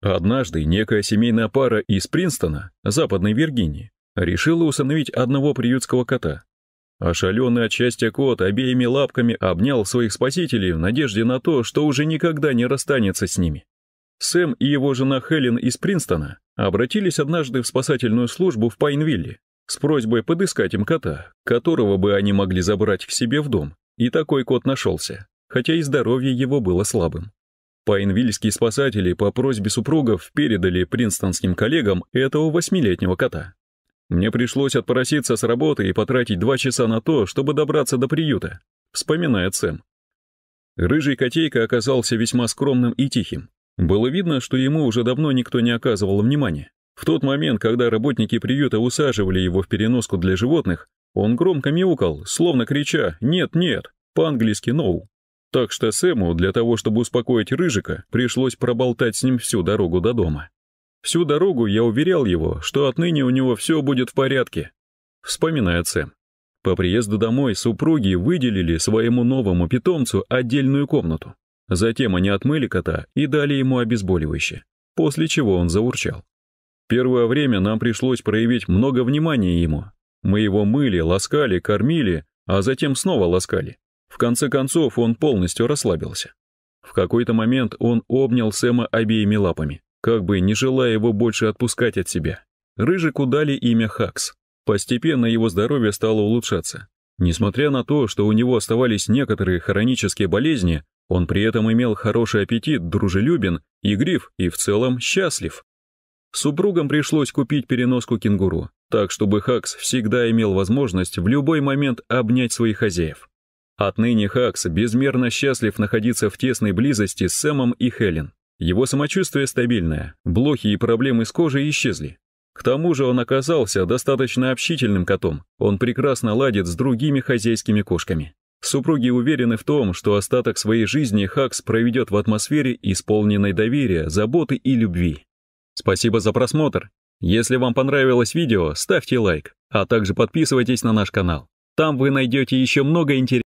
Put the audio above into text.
Однажды некая семейная пара из Принстона, Западной Виргинии, решила усыновить одного приютского кота. Ошаленный от счастья кот обеими лапками обнял своих спасителей в надежде на то, что уже никогда не расстанется с ними. Сэм и его жена Хелен из Принстона обратились однажды в спасательную службу в Пайнвилле с просьбой подыскать им кота, которого бы они могли забрать к себе в дом, и такой кот нашелся, хотя и здоровье его было слабым. Пайнвильские спасатели по просьбе супругов передали принстонским коллегам этого восьмилетнего кота. Мне пришлось отпроситься с работы и потратить два часа на то, чтобы добраться до приюта, вспоминает Сэм. Рыжий котейка оказался весьма скромным и тихим. Было видно, что ему уже давно никто не оказывал внимания. В тот момент, когда работники приюта усаживали его в переноску для животных, он громко мяукал, словно крича «нет-нет», по-английски «no». Так что Сэму для того, чтобы успокоить Рыжика, пришлось проболтать с ним всю дорогу до дома. Всю дорогу я уверял его, что отныне у него все будет в порядке. Вспоминает Сэм. По приезду домой супруги выделили своему новому питомцу отдельную комнату. Затем они отмыли кота и дали ему обезболивающее, после чего он заурчал. Первое время нам пришлось проявить много внимания ему. Мы его мыли, ласкали, кормили, а затем снова ласкали. В конце концов, он полностью расслабился. В какой-то момент он обнял Сэма обеими лапами, как бы не желая его больше отпускать от себя. Рыжику дали имя Хакс. Постепенно его здоровье стало улучшаться. Несмотря на то, что у него оставались некоторые хронические болезни, он при этом имел хороший аппетит, дружелюбен, игрив и в целом счастлив. Супругам пришлось купить переноску кенгуру, так чтобы Хакс всегда имел возможность в любой момент обнять своих хозяев. Отныне Хакс безмерно счастлив находиться в тесной близости с Сэмом и Хелен. Его самочувствие стабильное, блохи и проблемы с кожей исчезли. К тому же он оказался достаточно общительным котом, он прекрасно ладит с другими хозяйскими кошками. Супруги уверены в том, что остаток своей жизни Хакс проведет в атмосфере, исполненной доверия, заботы и любви. Спасибо за просмотр. Если вам понравилось видео, ставьте лайк, а также подписывайтесь на наш канал. Там вы найдете еще много интересного.